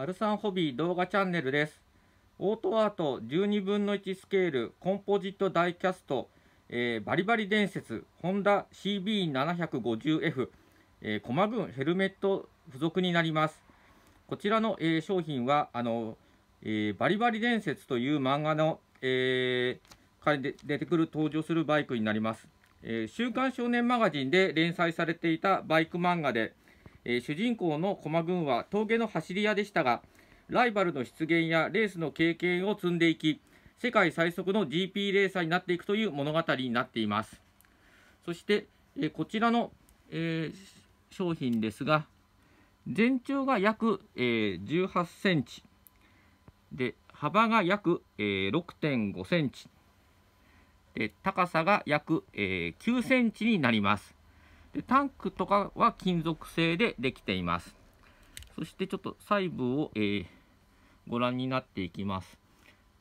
ハルさんホビー動画チャンネルです。オートアート12分の1スケールコンポジットダイキャスト、えー、バリバリ伝説ホンダ CB750F、えー、駒群ヘルメット付属になります。こちらの、えー、商品はあの、えー、バリバリ伝説という漫画の、えー、から出てくる登場するバイクになります。え週刊少年マガジンで連載されていたバイク漫画で、えー、主人公の駒軍は峠の走り屋でしたがライバルの出現やレースの経験を積んでいき世界最速の GP レーサーになっていくという物語になっていますそして、えー、こちらの、えー、商品ですが全長が約、えー、18センチで幅が約、えー、6.5センチで高さが約、えー、9センチになりますでタンクとかは金属製でできていますそしてちょっと細部を、えー、ご覧になっていきます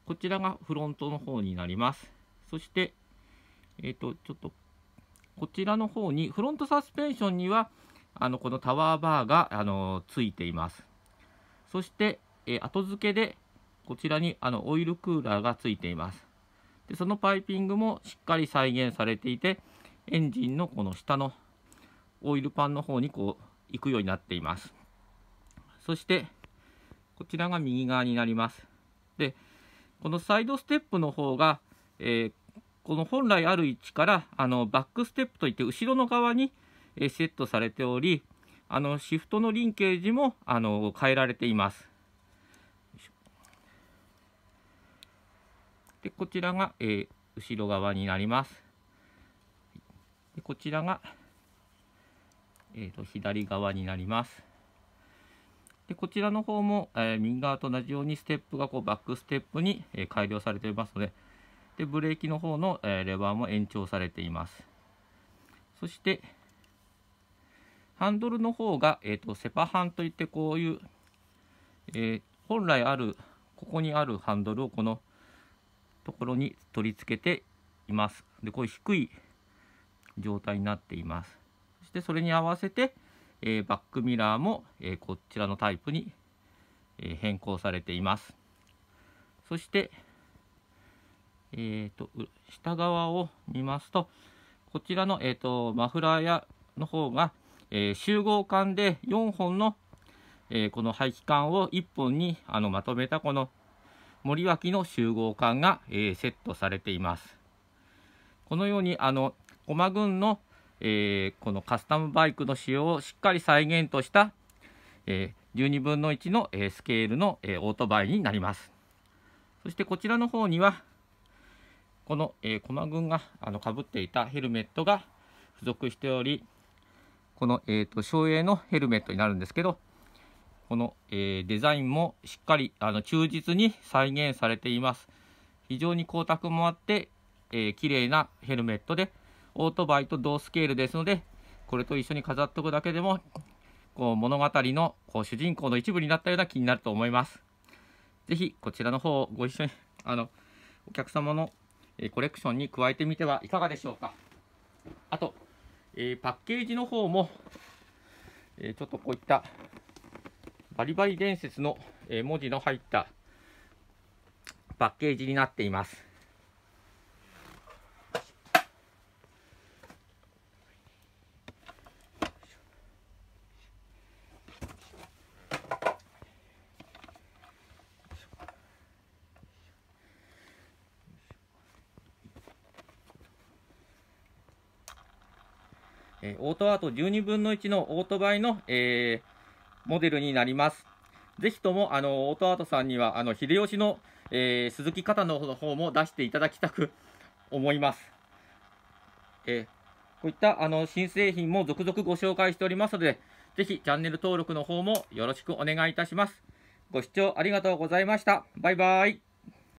こちらがフロントの方になりますそしてえっ、ー、とちょっとこちらの方にフロントサスペンションにはあのこのタワーバーがあのついていますそして、えー、後付けでこちらにあのオイルクーラーがついていますでそのパイピングもしっかり再現されていてエンジンのこの下のオイルパンの方にこう行くようになっていますそしてこちらが右側になりますでこのサイドステップの方が、えー、この本来ある位置からあのバックステップといって後ろの側に、えー、セットされておりあのシフトのリンケージもあの変えられていますでこちらが、えー、後ろ側になりますこちらがえーと、左側になります。でこちらの方も、えー、右側と同じようにステップがこうバックステップに、えー、改良されていますのででブレーキの方の、えー、レバーも延長されています。そしてハンドルの方が、えーと、セパハンといってこういう、え本来あるここにあるハンドルをこのところに取り付けています。でこういう低い状態になっています。してそれに合わせて、えー、バックミラーも、えー、こちらのタイプに、え変更されていますそして、えーと、下側を見ますとこちらの、えーと、マフラーやの方が、え集合管で4本の、えこの排気管を1本にあのまとめたこの森脇の集合管が、えセットされています。このようにあの駒群のえー、このカスタムバイクの仕様をしっかり再現とした、えー、12分の1の、えー、スケールの、えオートバイになりますそしてこちらの方にはこの、え駒軍がかぶっていたヘルメットが付属しておりこの、えーと、省エのヘルメットになるんですけどこの、えー、デザインもしっかりあの忠実に再現されています非常に光沢もあって、えー、綺麗なヘルメットでオートバイと同スケールですのでこれと一緒に飾っておくだけでもこう物語のこう主人公の一部になったような気になると思います。是非こちらの方をご一緒にあのお客様のコレクションに加えてみてはいかがでしょうか。あと、えー、パッケージの方も、えー、ちょっとこういったバリバリ伝説の文字の入ったパッケージになっています。えオートアート12分の1のオートバイの、えー、モデルになります。ぜひとも、あの、オートアートさんには、あの、秀吉の、えー、鈴木方の方も出していただきたく思います。えー、こういった、あの、新製品も続々ご紹介しておりますので、ぜひチャンネル登録の方もよろしくお願いいたします。ご視聴ありがとうございました。バイバイ。